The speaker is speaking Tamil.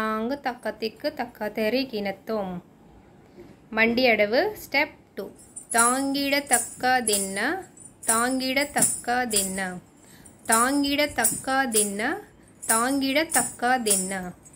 நாங்கு தக்கத்திக்கு தக்க மண்டி அடவு ஸ்டெப் டூ தாங்கிட தாங்கிட தாங்கிடத்தக்கதின்ன தாங்கிடத்தக்கதின்ன தாங்கிடத்தக்கதின்ன தாங்கிடத்தக்கதின்ன